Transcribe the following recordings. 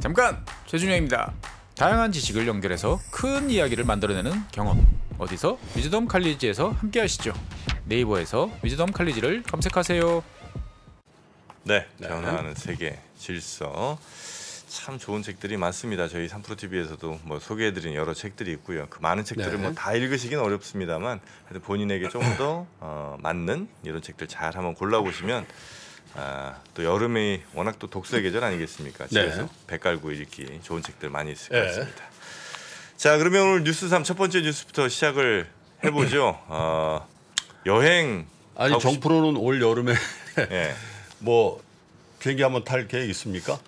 잠깐! 최준영입니다. 다양한 지식을 연결해서 큰 이야기를 만들어내는 경험. 어디서? 위즈덤 칼리지에서 함께 하시죠. 네이버에서 위즈덤 칼리지를 검색하세요. 네, 네, 변화하는 세계, 질서. 참 좋은 책들이 많습니다. 저희 삼프로 TV에서도 뭐 소개해드린 여러 책들이 있고요. 그 많은 책들을 네. 뭐다 읽으시긴 어렵습니다만, 본인에게 좀더 어, 맞는 이런 책들 잘 한번 골라보시면 아, 또 여름이 워낙 또 독서의 계절 아니겠습니까? 그래서 네. 백갈구 읽기 좋은 책들 많이 있을 네. 것 같습니다. 네. 자, 그러면 오늘 뉴스 삼 첫 번째 뉴스부터 시작을 해보죠. 어, 여행 아니 정프로는 싶... 올 여름에 네. 뭐 비행기 한번 탈 계획 있습니까?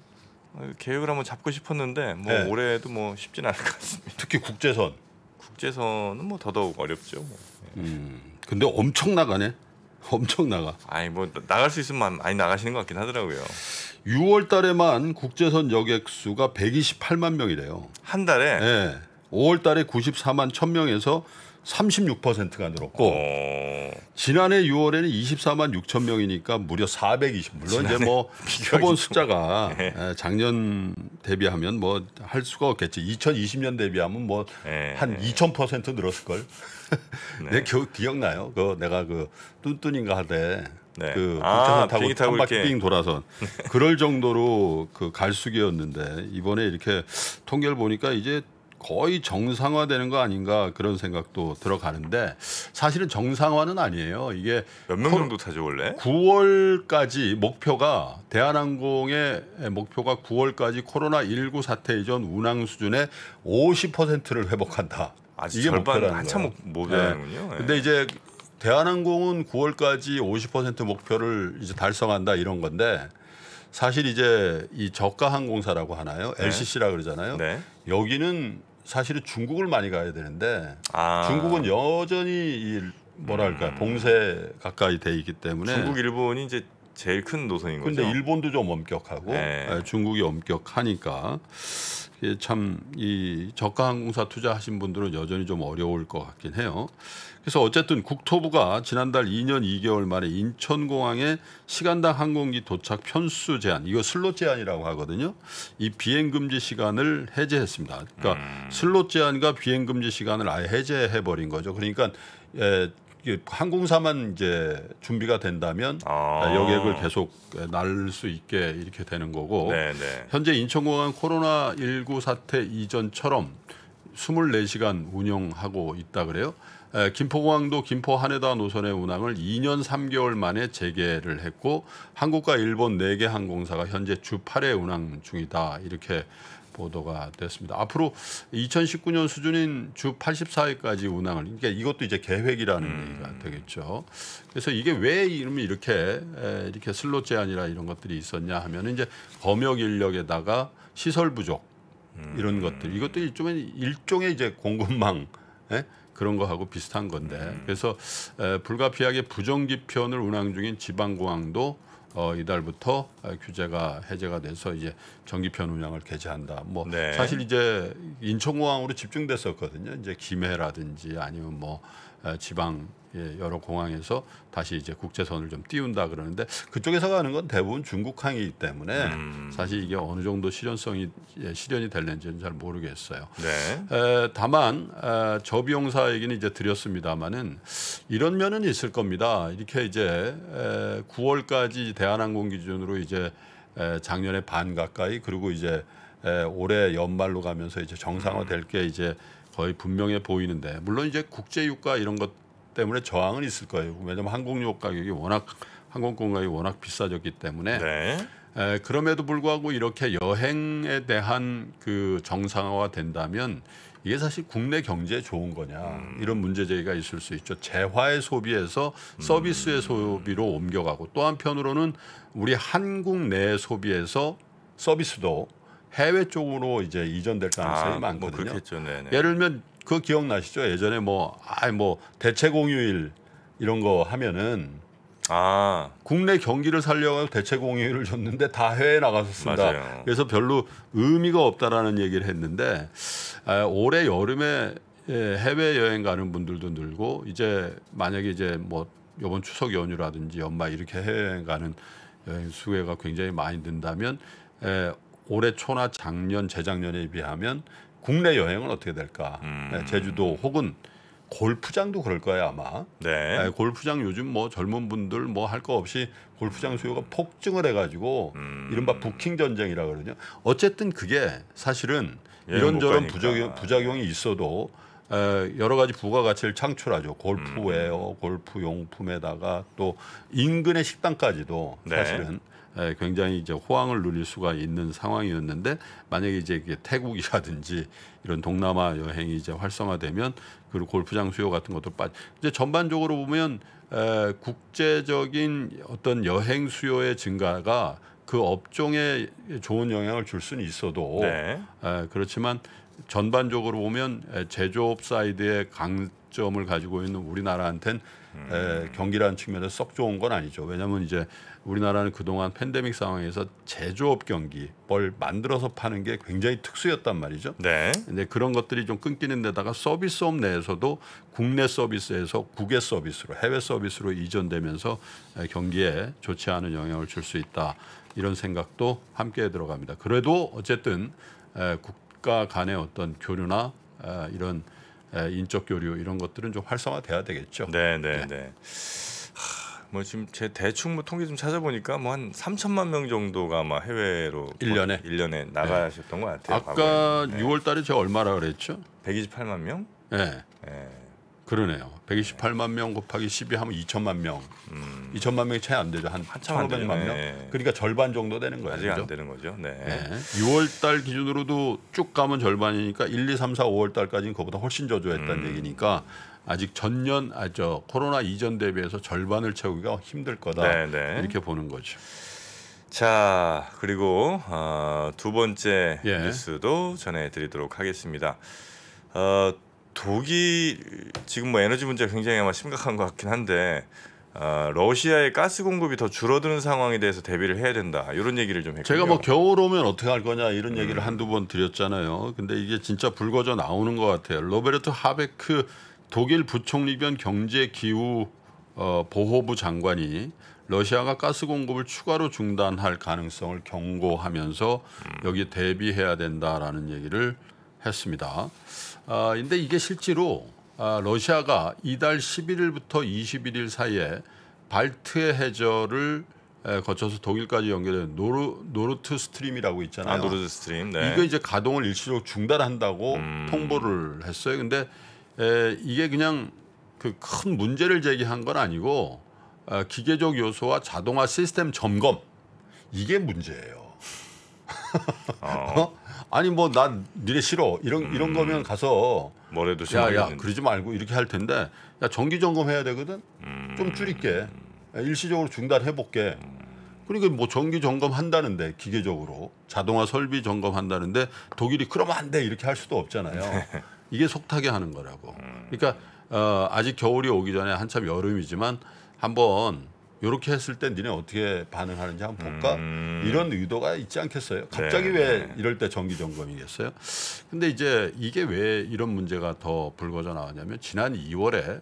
어, 계획을 한번 잡고 싶었는데 뭐 네. 올해도 뭐 쉽진 않을 것 같습니다. 특히 국제선. 국제선은 뭐 더더욱 어렵죠. 뭐. 예. 음, 근데 엄청 나가네. 엄청 나가. 아니 뭐 나갈 수 있으면 많이 나가시는 것 같긴 하더라고요. 6월 달에만 국제선 여객 수가 128만 명이래요. 한 달에? 네. 예. 5월 달에 94만 1000명에서 36%가 늘었고 어... 지난해 6월에는 24만 6천 명이니까 무려 420 물론 이제 뭐 표본 숫자가 네. 작년 대비하면 뭐 할 수가 없겠지 2020년 대비하면 뭐 한 2,000% 늘었을 걸. 네. 내 기억 기억나요? 그 내가 그 뚠뚠인가 하대 네. 그 아, 타고 한 바퀴 빙 돌아서 그럴 정도로 그 갈수기였는데 이번에 이렇게 통계를 보니까 이제 거의 정상화되는 거 아닌가 그런 생각도 들어가는데 사실은 정상화는 아니에요. 이게 몇명 정도 타죠 원래? 9월까지 목표가 대한항공의 목표가 9월까지 코로나 19 사태 이전 운항 수준의 50%를 회복한다. 아직 이게 절반 한참 못 네. 되는군요. 네. 예. 근데 이제 대한항공은 9월까지 50% 목표를 이제 달성한다 이런 건데 사실 이제 이 저가 항공사라고 하나요? 네. LCC라 그러잖아요. 네. 여기는 사실은 중국을 많이 가야 되는데 아. 중국은 여전히 이 뭐랄까 음. 봉쇄 가까이 돼 있기 때문에 중국 일본이 이제 제일 큰 노선인 근데 거죠. 근데 일본도 좀 엄격하고 네. 네 중국이 엄격하니까 예, 참이 저가 항공사 투자하신 분들은 여전히 좀 어려울 것 같긴 해요. 그래서 어쨌든 국토부가 지난달 2년 2개월 만에 인천공항에 시간당 항공기 도착 편수 제한, 이거 슬롯 제한이라고 하거든요. 이 비행 금지 시간을 해제했습니다. 그러니까 음. 슬롯 제한과 비행 금지 시간을 아예 해제해 버린 거죠. 그러니까 예, 항공사만 이제 준비가 된다면 아. 여객을 계속 날 수 있게 이렇게 되는 거고 네네. 네. 현재 인천공항 코로나 19 사태 이전처럼 24시간 운영하고 있다 그래요. 김포공항도 김포 하네다 노선의 운항을 2년 3개월 만에 재개를 했고 한국과 일본 4개 항공사가 현재 주 8회 운항 중이다 이렇게 보도가 됐습니다. 앞으로 2019년 수준인 주 84회까지 운항을 그러니까 이것도 이제 계획이라는 음. 얘기가 되겠죠. 그래서 이게 왜 이름이 이렇게 이렇게 슬롯 제한이라 이런 것들이 있었냐 하면 이제 검역 인력에다가 시설 부족 이런 음. 것들 이것도 일종의 일종의 이제 공급망 예? 그런 거하고 비슷한 건데 음. 그래서 에, 불가피하게 부정기편을 운항 중인 지방공항도 어, 이달부터 규제가 해제가 돼서 이제 전기편 운영을 개제한다. 뭐 네. 사실 이제 인천공항으로 집중됐었거든요. 이제 김해라든지 아니면 뭐 지방 예, 여러 공항에서 다시 이제 국제선을 좀 띄운다 그러는데 그쪽에서 가는 건 대부분 중국항이기 때문에 음. 사실 이게 어느 정도 실현성이 예, 실현이 될는지는 잘 모르겠어요. 네. 에, 다만 에, 저비용사 얘기는 이제 드렸습니다만은 이런 면은 있을 겁니다. 이렇게 이제 에, 9월까지 대한항공 기준으로 이제 에, 작년에 반 가까이 그리고 이제 에, 올해 연말로 가면서 이제 정상화될 음. 게 이제 거의 분명해 보이는데 물론 이제 국제 유가 이런 것 때문에 저항은 있을 거예요. 왜냐하면 항공료 가격이 워낙 항공권 가격이 워낙 비싸졌기 때문에 네. 에, 그럼에도 불구하고 이렇게 여행에 대한 그 정상화가 된다면 이게 사실 국내 경제에 좋은 거냐 음. 이런 문제 제기가 있을 수 있죠. 재화의 소비에서 음. 서비스의 음. 소비로 옮겨가고 또 한편으로는 우리 한국 내 소비에서 서비스도 해외 쪽으로 이제 이전될 가능성이 아, 뭐 많거든요. 뭐 예를 들면 그 기억나시죠? 예전에 뭐, 아이 뭐, 대체 공휴일 이런 거 하면은 아. 국내 경기를 살려고 대체 공휴일을 줬는데 다 해외에 나갔었습니다. 맞아요. 그래서 별로 의미가 없다라는 얘기를 했는데 아, 올해 여름에 예, 해외 여행 가는 분들도 늘고 이제 만약에 이제 뭐요번 추석 연휴라든지 연말 이렇게 해외 여행 가는 여행 수혜가 굉장히 많이 든다면 예, 올해 초나 작년 재작년에 비하면 국내 여행은 어떻게 될까? 네, 음. 네, 제주도 혹은 골프장도 그럴 거예요 아마. 네. 네. 골프장 요즘 뭐 젊은 분들 뭐 할 거 없이 골프장 수요가 폭증을 해가지고 음. 이른바 부킹 전쟁이라 그러죠. 어쨌든 그게 사실은 이런저런 부작용, 부작용이 있어도 에, 여러 가지 부가가치를 창출하죠. 골프웨어, 음. 골프 용품에다가 또 인근의 식당까지도 네. 사실은 예, 굉장히 이제 호황을 누릴 수가 있는 상황이었는데 만약에 이제 태국이라든지 이런 동남아 여행이 이제 활성화되면 그리고 골프장 수요 같은 것도 빠 이제 전반적으로 보면 에, 국제적인 어떤 여행 수요의 증가가 그 업종에 좋은 영향을 줄 수는 있어도 네. 에, 그렇지만 전반적으로 보면 제조업 사이드의 강점을 가지고 있는 우리나라한텐 음. 경기라는 측면에서 썩 좋은 건 아니죠. 왜냐하면 이제 우리나라는 그동안 팬데믹 상황에서 제조업 경기 뭘 만들어서 파는 게 굉장히 특수였단 말이죠. 네. 근데 그런 것들이 좀 끊기는 데다가 서비스업 내에서도 국내 서비스에서 국외 서비스로 해외 서비스로 이전되면서 경기에 좋지 않은 영향을 줄 수 있다 이런 생각도 함께 들어갑니다. 그래도 어쨌든 국 국가 간의 어떤 교류나 이런 인적 교류 이런 것들은 좀 활성화돼야 되겠죠. 네, 네, 네. 네. 뭐 지금 제 대충 뭐 통계 좀 찾아보니까 뭐 한 3천만 명 정도가 아마 해외로 1년에 뭐 1년에 나가셨던 네. 것 같아요. 아까 과 6월 달에 제가 얼마라 그랬죠? 128만 명? 네. 네. 그러네요. 128만 명 곱하기 12 하면 2천만 명. 음. 2천만 명이 차이 안 되죠. 한 1,500만 명. 네. 그러니까 절반 정도 되는 거예요. 아직 그렇죠? 안 되는 거죠. 네. 네. 6월 달 기준으로도 쭉 가면 절반이니까 1, 2, 3, 4, 5월 달까지는 그보다 훨씬 저조했다는 음. 얘기니까 아직 전년 아저 코로나 이전 대비해서 절반을 채우기가 힘들 거다. 네네. 네. 이렇게 보는 거죠. 자, 그리고 어, 두 번째 예. 뉴스도 전해 드리도록 하겠습니다. 어, 독일 지금 뭐 에너지 문제가 굉장히 아마 심각한 것 같긴 한데 어, 러시아의 가스 공급이 더 줄어드는 상황에 대해서 대비를 해야 된다 이런 얘기를 좀 했고요. 제가 뭐 겨울 오면 어떻게 할 거냐 이런 음. 얘기를 음. 한두 번 드렸잖아요. 근데 이게 진짜 불거져 나오는 것 같아요. 로베르트 하베크 독일 부총리 변 경제 기후 어, 보호부 장관이 러시아가 가스 공급을 추가로 중단할 가능성을 경고하면서 음. 여기 대비해야 된다라는 얘기를 했습니다. 아, 근데 이게 실제로 아, 러시아가 이달 11일부터 21일 사이에 발트해 해저를 거쳐서 독일까지 연결된 노르 노르트 스트림이라고 있잖아요. 아, 노르트 스트림. 네. 이거 이제 가동을 일시적으로 중단한다고 음. 통보를 했어요. 근데 에, 이게 그냥 그 큰 문제를 제기한 건 아니고 에, 아, 기계적 요소와 자동화 시스템 점검 이게 문제예요. 어. 어? 아니 뭐난 니네 싫어 이런 음. 이런 거면 가서 뭐래도 야야 그러지 말고 이렇게 할 텐데 야 정기 점검 해야 되거든 음. 좀 줄일게 일시적으로 중단해 볼게 그러니까 뭐 정기 점검 한다는데 기계적으로 자동화 설비 점검 한다는데 독일이 그러면 안돼 이렇게 할 수도 없잖아요 네. 이게 속타게 하는 거라고 그러니까 어, 아직 겨울이 오기 전에 한참 여름이지만 한번 요렇게 했을 때 니네 어떻게 반응하는지 한번 볼까? 음. 이런 의도가 있지 않겠어요? 갑자기 네. 왜 네. 이럴 때 정기 점검이겠어요? 근데 이제 이게 왜 이런 문제가 더 불거져 나왔냐면 지난 2월에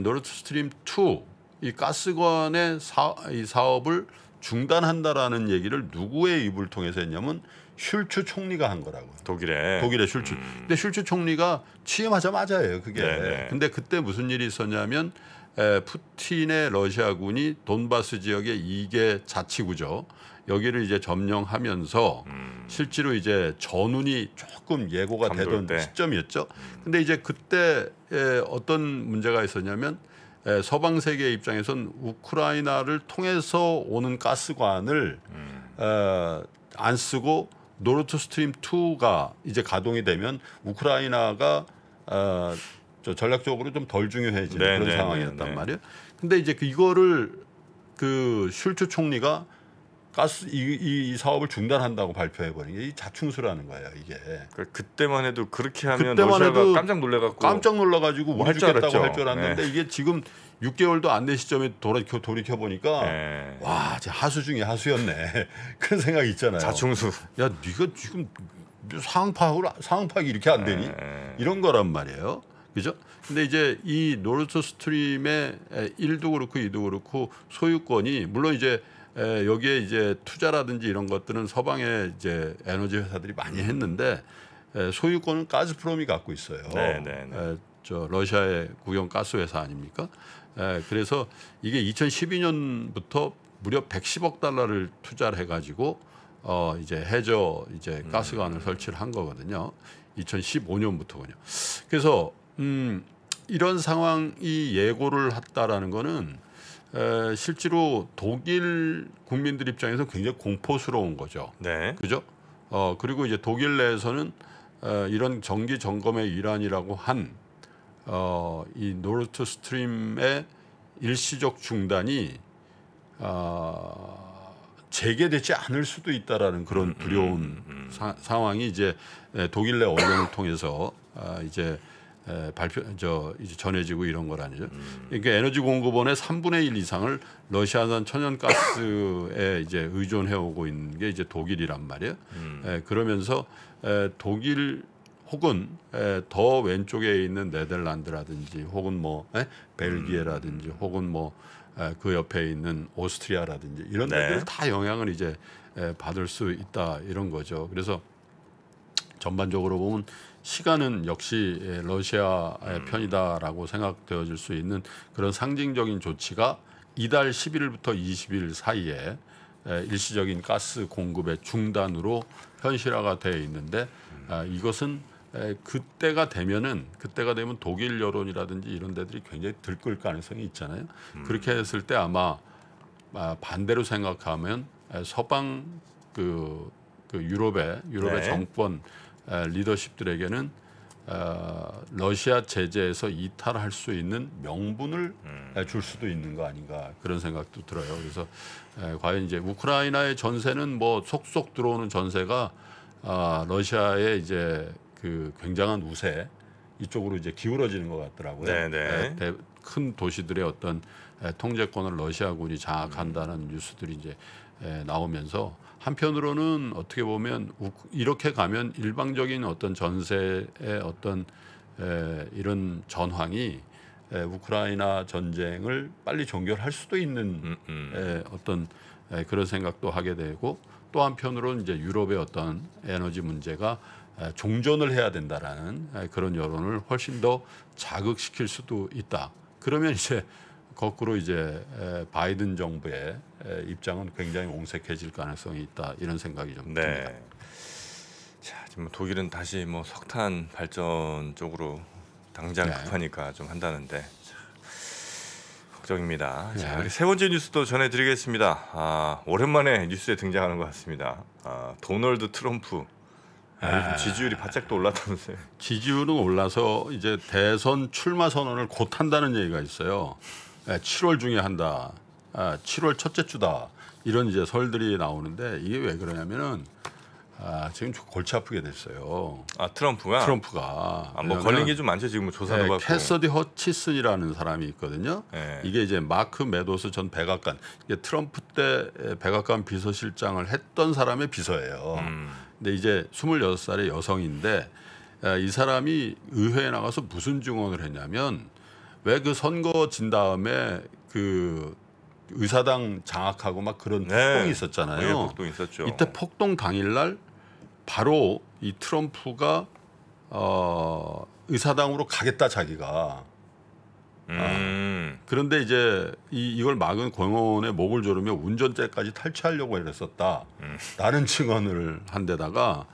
노르드 스트림 2 이 가스관의 사, 이 사업을 중단한다라는 얘기를 누구의 입을 통해서 했냐면 슐츠 총리가 한 거라고. 독일에 독일의 슐츠. 음. 근데 슐츠 총리가 취임하자마자예요, 그게. 네네. 네. 근데 그때 무슨 일이 있었냐면 에, 푸틴의 러시아군이 돈바스 지역의 이게 자치구죠. 여기를 이제 점령하면서 음. 실제로 이제 전운이 조금 예고가 되던 때. 시점이었죠. 음. 근데 이제 그때 에, 어떤 문제가 있었냐면 에, 서방 세계 입장에선 우크라이나를 통해서 오는 가스관을 음. 에, 어, 안 쓰고 노르트 스트림 2가 이제 가동이 되면 우크라이나가 어, 저 전략적으로 좀 덜 중요해지는 네, 그런 네, 상황이었단 네, 네. 말이에요. 근데 이제 그 이거를 그 슐츠 총리가 가스 이, 이, 사업을 중단한다고 발표해 버린 게이 자충수라는 거예요 이게. 그, 그때만 해도 그렇게 하면 그때만 해도 깜짝 놀래갖고 깜짝 놀라가지고 우리 죽겠다고 할 줄 알았는데 네. 이게 지금 6개월도 안 된 시점에 돌이켜, 돌이켜 보니까 네. 와, 제 하수 중에 하수였네. 그런 생각이 있잖아요. 자충수. 야, 네가 지금 상황 파악을 상황 파악이 이렇게 안 되니? 네. 이런 거란 말이에요. 그죠? 근데 이제 이 노르드 스트림의 1도 그렇고 2도 그렇고 소유권이 물론 이제 여기에 이제 투자라든지 이런 것들은 서방의 이제 에너지 회사들이 많이 했는데 소유권은 가스프롬이 갖고 있어요. 네, 네, 네. 저 러시아의 국영 가스 회사 아닙니까? 에, 그래서 이게 2012년부터 무려 110억 달러를 투자를 해가지고 어 이제 해저 이제 가스관을 음. 설치를 한 거거든요. 2015년부터군요. 그래서 음, 이런 상황이 예고를 했다라는 거는 에, 실제로 독일 국민들 입장에서 굉장히 공포스러운 거죠. 네. 그죠? 어, 그리고 이제 독일 내에서는 어, 이런 정기 점검의 일환이라고 한 어, 이 노르트 스트림의 일시적 중단이 어, 재개되지 않을 수도 있다라는 그런 음, 음, 두려운 음, 음, 음. 사, 상황이 이제 독일 내 언론을 통해서 아, 이제 에, 발표 저 이제 전해지고 이런 거라니죠. 음. 그러니까 에너지 공급원의 3분의 1 이상을 러시아산 천연가스에 이제 의존해 오고 있는 게 이제 독일이란 말이에요. 음. 에, 그러면서 에, 독일 혹은 에, 더 왼쪽에 있는 네덜란드라든지 혹은 뭐 에? 벨기에라든지 음. 혹은 뭐 그 옆에 있는 오스트리아라든지 이런 네. 데들 다 영향을 이제 에, 받을 수 있다 이런 거죠. 그래서 전반적으로 보면 시간은 역시 예, 러시아의 음. 편이다라고 생각되어질 수 있는 그런 상징적인 조치가 이달 11일부터 20일 사이에 예, 일시적인 가스 공급의 중단으로 현실화가 되어 있는데 음. 이것은 예, 그때가 되면은 그때가 되면 독일 여론이라든지 이런 데들이 굉장히 들끓 가능성이 있잖아요. 음. 그렇게 했을 때 아마 아, 반대로 생각하면 서방 그, 그 유럽의 유럽의 네. 정권 리더십들에게는 어, 러시아 제재에서 이탈할 수 있는 명분을 음. 줄 수도 있는 거 아닌가 그런 생각도 들어요. 그래서 과연 이제 우크라이나의 전세는 뭐 속속 들어오는 전세가 아, 러시아의 이제 그 굉장한 우세 이쪽으로 이제 기울어지는 것 같더라고요. 네네. 네. 큰 도시들의 어떤 통제권을 러시아군이 장악한다는 음. 뉴스들이 이제 나오면서 한편으로는 어떻게 보면 이렇게 가면 일방적인 어떤 전세의 어떤 이런 전황이 우크라이나 전쟁을 빨리 종결할 수도 있는 음, 음. 어떤 그런 생각도 하게 되고 또 한편으로는 이제 유럽의 어떤 에너지 문제가 종전을 해야 된다라는 그런 여론을 훨씬 더 자극시킬 수도 있다. 그러면 이제 거꾸로 이제 바이든 정부의 입장은 굉장히 옹색해질 가능성이 있다 이런 생각이 좀 네. 듭니다. 자, 지금 뭐 독일은 다시 뭐 석탄 발전 쪽으로 당장 네. 급하니까 좀 한다는데 걱정입니다. 네. 자, 우리 세 번째 뉴스도 전해드리겠습니다. 아, 오랜만에 뉴스에 등장하는 것 같습니다. 아, 도널드 트럼프 아, 아. 지지율이 바짝 또 올랐다면서요? 지지율은 올라서 이제 대선 출마 선언을 곧 한다는 얘기가 있어요. 7월 예, 중에 한다. 7월 아, 첫째 주다. 이런 이제 설들이 나오는데 이게 왜 그러냐면은 아, 지금 골치 아프게 됐어요. 아 트럼프가 트럼프가 아, 뭐 걸린 게 좀 많죠 지금 뭐 조사도 예, 받고. 캐서디 허치슨이라는 사람이 있거든요. 네. 이게 이제 마크 메도스 전 백악관 이게 트럼프 때 백악관 비서실장을 했던 사람의 비서예요. 음. 근데 이제 스물여섯 살의 여성인데 아, 이 사람이 의회에 나가서 무슨 증언을 했냐면 왜그 선거 진 다음에 그 의사당 장악하고 막 그런 네. 폭동이 있었잖아요. 네, 폭동 있었죠. 이때 폭동 당일날 바로 이 트럼프가 어, 의사당으로 가겠다 자기가. 아, 음. 아, 그런데 이제 이, 이걸 막은 공원의 목을 조르며 운전죄까지 탈취하려고 애를 썼다. 음. 라는 증언을 한 데다가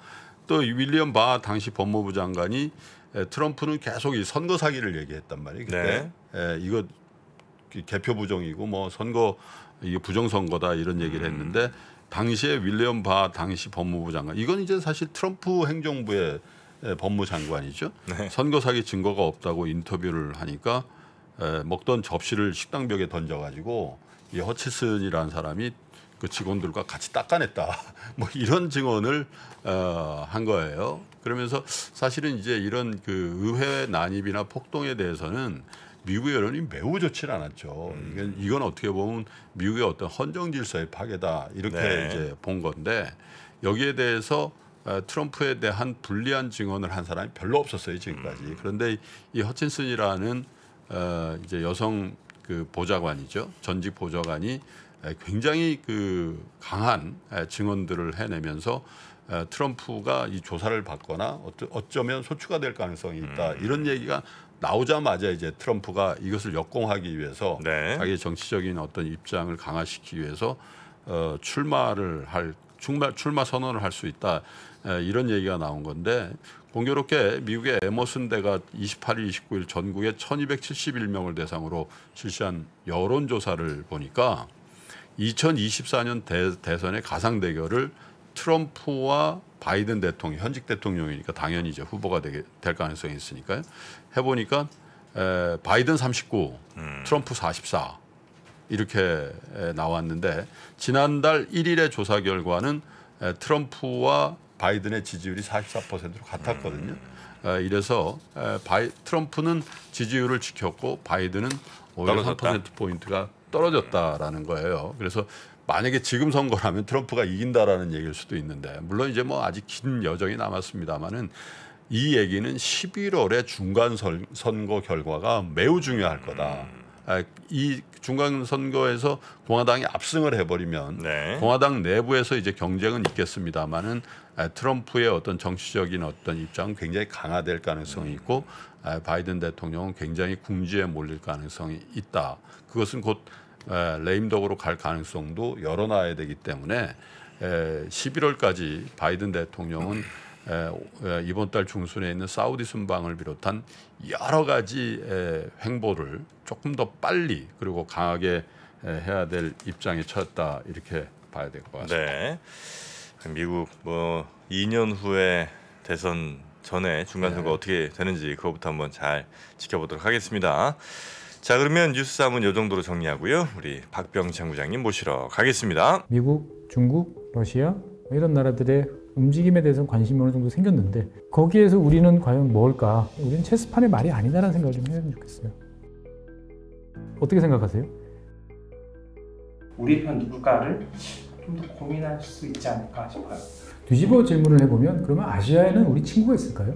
또 윌리엄 바 당시 법무부 장관이 트럼프는 계속 이 선거 사기를 얘기했단 말이에요. 그때 네. 에, 이거 그 개표 부정이고 뭐 선거 이게 부정 선거다 이런 얘기를 음. 했는데 당시에 윌리엄 바 당시 법무부 장관 이건 이제 사실 트럼프 행정부의 법무장관이죠. 네. 선거 사기 증거가 없다고 인터뷰를 하니까 에, 먹던 접시를 식당 벽에 던져가지고 이 허치슨이라는 사람이 그 직원들과 같이 닦아냈다. 뭐 이런 증언을 어, 한 거예요. 그러면서 사실은 이제 이런 그 의회 난입이나 폭동에 대해서는 미국 여론이 매우 좋지 않았죠. 이건, 음. 이건 어떻게 보면 미국의 어떤 헌정 질서의 파괴다 이렇게 네. 이제 본 건데 여기에 대해서 어, 트럼프에 대한 불리한 증언을 한 사람이 별로 없었어요 지금까지. 음. 그런데 이 허친슨이라는 어, 이제 여성 그 보좌관이죠 전직 보좌관이 예, 굉장히 그 강한 예, 증언들을 해내면서 예, 트럼프가 이 조사를 받거나 어쩌면 소추가 될 가능성이 있다 음. 이런 얘기가 나오자마자 이제 트럼프가 이것을 역공하기 위해서 네. 자기 정치적인 어떤 입장을 강화시키기 위해서 어, 출마를 할 출마, 출마 선언을 할 수 있다 에, 이런 얘기가 나온 건데 공교롭게 미국의 에머슨 대가 28일, 29일 전국에 1,271명을 대상으로 실시한 여론조사를 보니까 2024년 대, 선의 가상 대결을 트럼프와 바이든 대통령 현직 대통령이니까 당연히 이제 후보가 되게 될 가능성이 있으니까요. 해보니까 에, 바이든 39, 음. 트럼프 44 이렇게 에, 나왔는데 지난달 1일의 조사 결과는 에, 트럼프와 바이든의 지지율이 44%로 같았거든요. 음. 에, 이래서 에, 바이, 트럼프는 지지율을 지켰고 바이든은 오히려 떨어졌3% 포인트가 떨어졌다라는 거예요. 그래서 만약에 지금 선거라면 트럼프가 이긴다라는 얘기일 수도 있는데 물론 이제 뭐 아직 긴 여정이 남았습니다마는이 얘기는 11월의 중간 선거 결과가 매우 중요할 거다. 음. 아, 이 중간 선거에서 공화당이 압승을 해버리면 네. 공화당 내부에서 이제 경쟁은 있겠습니다마는 아, 트럼프의 어떤 정치적인 어떤 입장은 굉장히 강화될 가능성이 있고 아, 바이든 대통령은 굉장히 궁지에 몰릴 가능성이 있다. 그것은 곧 에, 예, 레임덕으로 갈 가능성도 열어놔야 되기 때문에 에, 예, 11월까지 바이든 대통령은 에, 예, 이번 달 중순에 있는 사우디 순방을 비롯한 여러 가지 에, 횡보를 조금 더 빨리 그리고 강하게 에, 해야 될 입장에 처했다 이렇게 봐야 될 것 같습니다. 네. 미국 뭐 2년 후에 대선 전에 중간 선거 네. 어떻게 되는지 그것부터 한번 잘 지켜보도록 하겠습니다. 자 그러면 뉴스 3은 요 정도로 정리하고요. 우리 박병창 부장님 모시러 가겠습니다. 미국, 중국, 러시아 이런 나라들의 움직임에 대해서 관심이 어느 정도 생겼는데 거기에서 우리는 과연 뭘까? 우리는 체스판의 말이 아니다라는 생각을 좀해면 좋겠어요. 어떻게 생각하세요? 우리 편 누굴까를 좀 더 고민할 수 있지 않을까 싶어요. 뒤집어 질문을 해보면 그러면 아시아에는 우리 친구가 있을까요?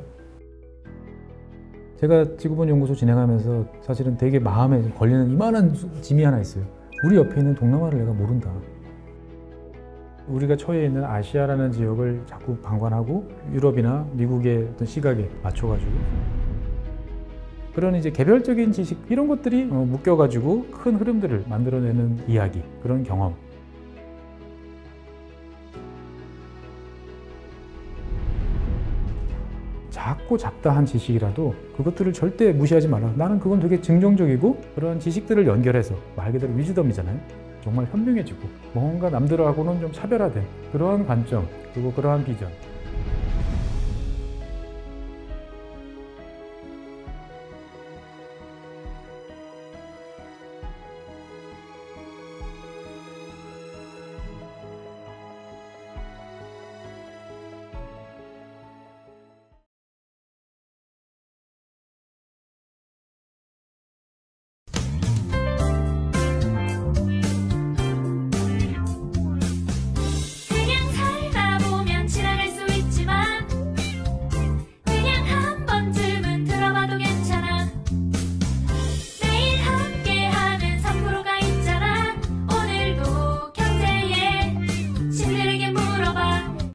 제가 지구본 연구소 진행하면서 사실은 되게 마음에 걸리는 이만한 짐이 하나 있어요. 우리 옆에 있는 동남아를 내가 모른다. 우리가 처해 있는 아시아라는 지역을 자꾸 방관하고 유럽이나 미국의 어떤 시각에 맞춰가지고 그런 이제 개별적인 지식 이런 것들이 어, 묶여가지고 큰 흐름들을 만들어내는 이야기 그런 경험 짧고 잡다한 지식이라도 그것들을 절대 무시하지 말라. 나는 그건 되게 긍정적이고 그런 지식들을 연결해서 말 그대로 위즈덤이잖아요. 정말 현명해지고 뭔가 남들하고는 좀 차별화된 그러한 관점 그리고 그러한 비전